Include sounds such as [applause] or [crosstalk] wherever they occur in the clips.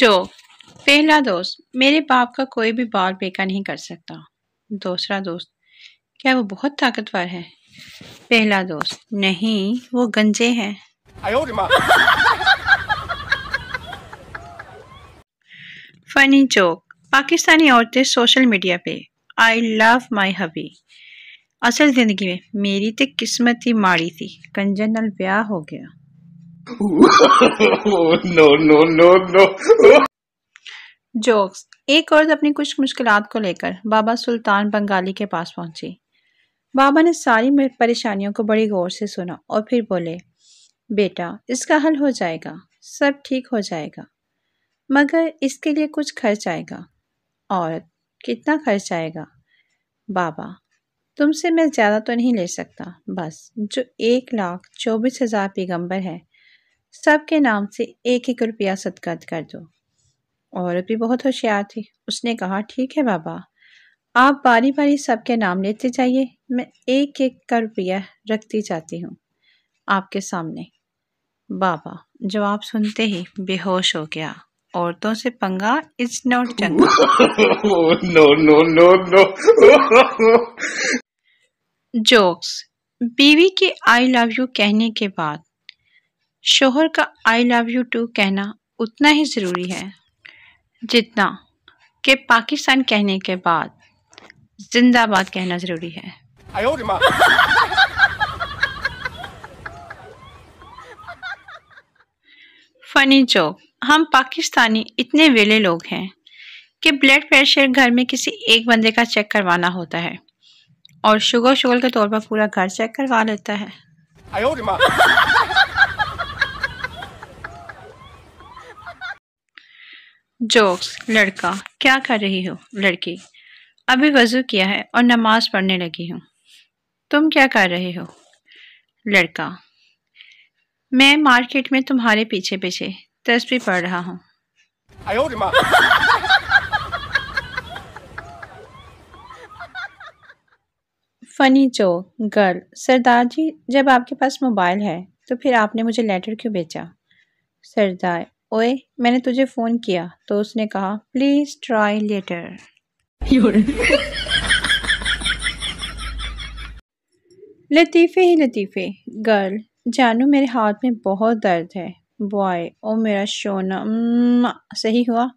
जो पहला दोस्त मेरे बाप का कोई भी बाल बेका नहीं कर सकता दूसरा दोस्त क्या वो बहुत ताकतवर है पहला दोस्त नहीं वो गंजे हैं फनी जोक पाकिस्तानी औरतें सोशल मीडिया पे आई लव माई हबी असल ज़िंदगी में मेरी तो किस्मत ही माड़ी थी कंजन ब्याह हो गया no no no no jokes एक औरत अपनी कुछ मुश्किल को लेकर बाबा सुल्तान बंगाली के पास पहुंची बाबा ने सारी परेशानियों को बड़ी गौर से सुना और फिर बोले बेटा इसका हल हो जाएगा सब ठीक हो जाएगा मगर इसके लिए कुछ खर्च आएगा औरत कितना खर्च आएगा बाबा तुमसे मैं ज़्यादा तो नहीं ले सकता बस जो एक लाख चौबीस हज़ार पैगम्बर है सब के नाम से एक एक रुपया सदकत कर दो औरत भी बहुत होशियार थी उसने कहा ठीक है बाबा आप बारी बारी सबके नाम लेते जाइए मैं एक एक का रुपया रखती जाती हूँ आपके सामने बाबा जवाब सुनते ही बेहोश हो गया औरतों से पंगा इज नॉट चंगा no no no no jokes बीवी के आई लव यू कहने के बाद शोहर का आई लव यू टू कहना उतना ही ज़रूरी है जितना कि पाकिस्तान कहने के बाद जिंदाबाद कहना ज़रूरी है फनी जोक हम पाकिस्तानी इतने वेले लोग हैं कि ब्लड प्रेशर घर में किसी एक बंदे का चेक करवाना होता है और शुगर शुगर के तौर पर पूरा घर चेक करवा लेता है जोक्स लड़का क्या कर रही हो लड़की अभी वज़ू किया है और नमाज़ पढ़ने लगी हूँ तुम क्या कर रहे हो लड़का मैं मार्केट में तुम्हारे पीछे पीछे तस्वीर पढ़ रहा हूँ फ़नी जोक गर्ल सरदार जी जब आपके पास मोबाइल है तो फिर आपने मुझे लेटर क्यों भेजा सरदार ओए मैंने तुझे फ़ोन किया तो उसने कहा प्लीज़ ट्राई लेटर लतीफ़े ही लतीफ़े गर्ल जानू मेरे हाथ में बहुत दर्द है बॉय ओ मेरा शोना सही हुआ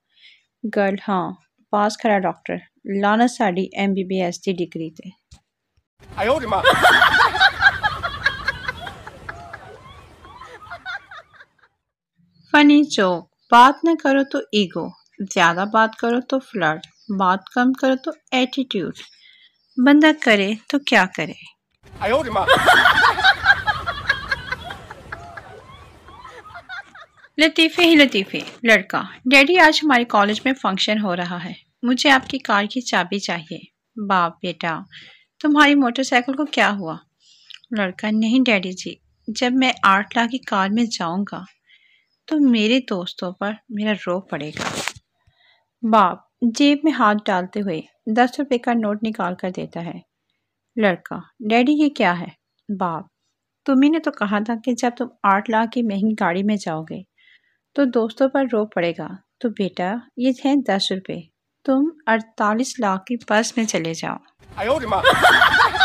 गर्ल हाँ पास खड़ा डॉक्टर लाना sari M B B S की डिग्री थे फनी जोक बात न करो तो ईगो ज़्यादा बात करो तो फ्लड बात कम करो तो एटीट्यूड बंदा करे तो क्या करे लतीफ़े ही लतीफ़े लड़का डैडी आज हमारे कॉलेज में फंक्शन हो रहा है मुझे आपकी कार की चाबी चाहिए बाप बेटा तुम्हारी मोटरसाइकिल को क्या हुआ लड़का नहीं डैडी जी जब मैं आठ लाख की कार में जाऊंगा तो मेरे दोस्तों पर मेरा रोब पड़ेगा बाप जेब में हाथ डालते हुए दस रुपये का नोट निकाल कर देता है लड़का डैडी ये क्या है बाप तुम्ही ने तो कहा था कि जब तुम आठ लाख की महंगी गाड़ी में जाओगे तो दोस्तों पर रो पड़ेगा तो बेटा ये थे दस रुपये तुम अड़तालीस लाख की बस में चले जाओ [laughs]